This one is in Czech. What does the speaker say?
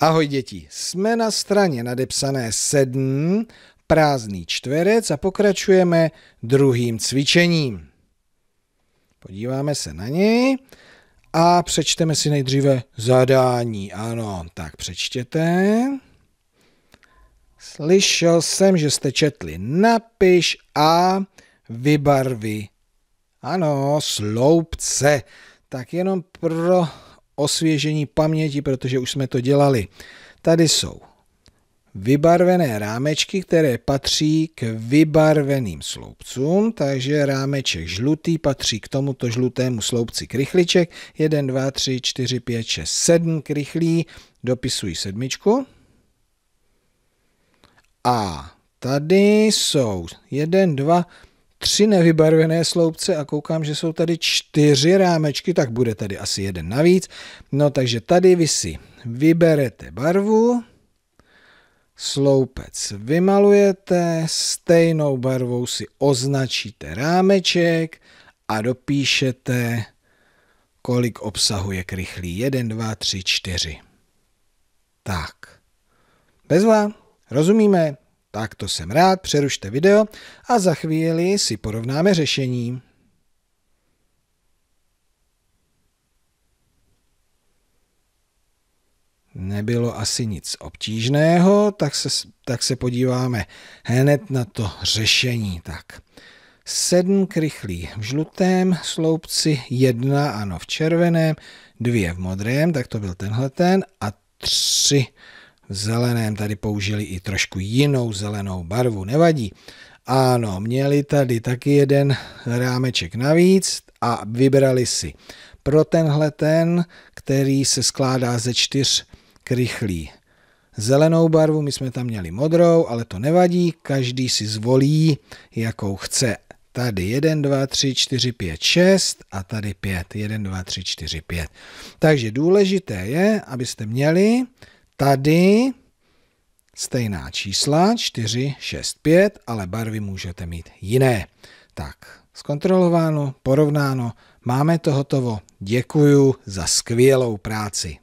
Ahoj děti, jsme na straně nadepsané 7, prázdný čtverec a pokračujeme druhým cvičením. Podíváme se na něj a přečteme si nejdříve zadání. Ano, tak přečtěte. Slyšel jsem, že jste četli napiš a vybarvi. Ano, sloupce. Tak jenom pro osvěžení paměti, protože už jsme to dělali. Tady jsou vybarvené rámečky, které patří k vybarveným sloupcům, takže rámeček žlutý patří k tomuto žlutému sloupci krychliček, 1, 2, 3, 4, 5, 6, 7 krychlí, dopisuji sedmičku. A tady jsou 1, 2, tři nevybarvené sloupce a koukám, že jsou tady čtyři rámečky, tak bude tady asi jeden navíc. No takže tady vy si vyberete barvu, sloupec vymalujete, stejnou barvou si označíte rámeček a dopíšete, kolik obsahuje krychlí. 1, 2, 3, 4. Tak. Bez vám. rozumíme? Tak to jsem rád, přerušte video a za chvíli si porovnáme řešení. Nebylo asi nic obtížného, tak se, tak se podíváme hned na to řešení. Tak. Sedm krychlí v žlutém sloupci, jedna ano v červeném, dvě v modrém, tak to byl tenhle ten a tři zeleném tady použili i trošku jinou zelenou barvu, nevadí. Ano, měli tady taky jeden rámeček navíc a vybrali si pro tenhle ten, který se skládá ze čtyř krychlí. Zelenou barvu my jsme tam měli modrou, ale to nevadí, každý si zvolí, jakou chce. Tady 1, 2, 3, 4, 5, 6 a tady 5. 1, 2, 3, 4, 5. Takže důležité je, abyste měli Tady stejná čísla 4, 6, 5, ale barvy můžete mít jiné. Tak, zkontrolováno, porovnáno, máme to hotovo. Děkuju za skvělou práci.